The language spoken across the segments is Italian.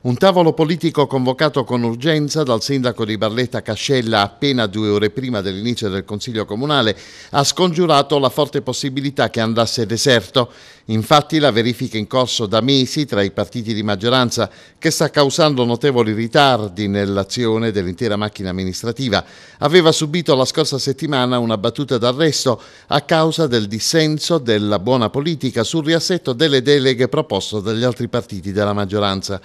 Un tavolo politico convocato con urgenza dal sindaco di Barletta Cascella appena due ore prima dell'inizio del Consiglio Comunale ha scongiurato la forte possibilità che andasse deserto. Infatti la verifica in corso da mesi tra i partiti di maggioranza che sta causando notevoli ritardi nell'azione dell'intera macchina amministrativa aveva subito la scorsa settimana una battuta d'arresto a causa del dissenso della buona politica sul riassetto delle deleghe proposto dagli altri partiti della maggioranza.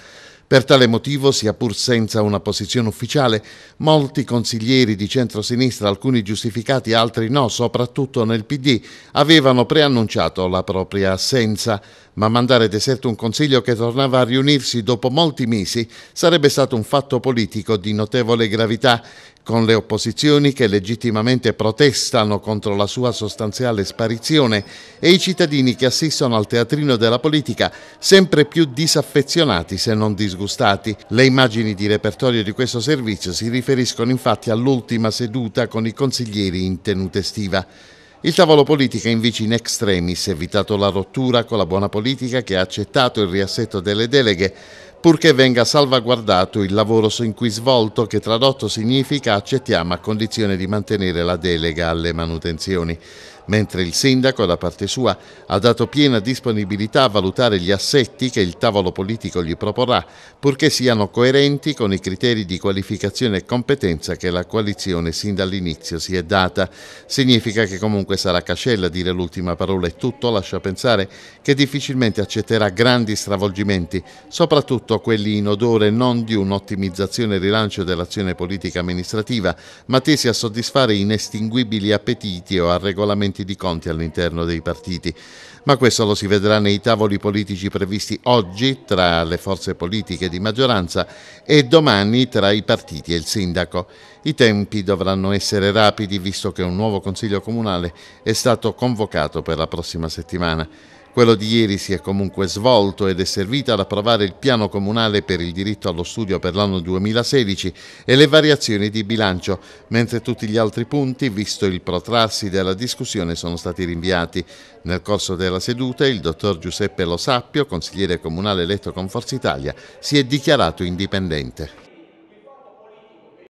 Per tale motivo, sia pur senza una posizione ufficiale, molti consiglieri di centrosinistra, alcuni giustificati, altri no, soprattutto nel PD, avevano preannunciato la propria assenza, ma mandare deserto un consiglio che tornava a riunirsi dopo molti mesi sarebbe stato un fatto politico di notevole gravità, con le opposizioni che legittimamente protestano contro la sua sostanziale sparizione e i cittadini che assistono al teatrino della politica sempre più disaffezionati se non disgustati gustati. Le immagini di repertorio di questo servizio si riferiscono infatti all'ultima seduta con i consiglieri in tenuta estiva. Il tavolo politica invece in extremis ha evitato la rottura con la buona politica che ha accettato il riassetto delle deleghe, purché venga salvaguardato il lavoro sin qui svolto che tradotto significa accettiamo a condizione di mantenere la delega alle manutenzioni mentre il sindaco da parte sua ha dato piena disponibilità a valutare gli assetti che il tavolo politico gli proporrà, purché siano coerenti con i criteri di qualificazione e competenza che la coalizione sin dall'inizio si è data. Significa che comunque sarà Cascella a dire l'ultima parola e tutto lascia pensare che difficilmente accetterà grandi stravolgimenti, soprattutto soprattutto quelli in odore non di un'ottimizzazione e rilancio dell'azione politica amministrativa, ma tesi a soddisfare inestinguibili appetiti o a regolamenti di conti all'interno dei partiti ma questo lo si vedrà nei tavoli politici previsti oggi tra le forze politiche di maggioranza e domani tra i partiti e il sindaco. I tempi dovranno essere rapidi visto che un nuovo Consiglio Comunale è stato convocato per la prossima settimana. Quello di ieri si è comunque svolto ed è servito ad approvare il piano comunale per il diritto allo studio per l'anno 2016 e le variazioni di bilancio, mentre tutti gli altri punti, visto il protrarsi della discussione, sono stati rinviati. Nel corso della la seduta, il dottor Giuseppe Lo Sappio, consigliere comunale eletto con Forza Italia, si è dichiarato indipendente.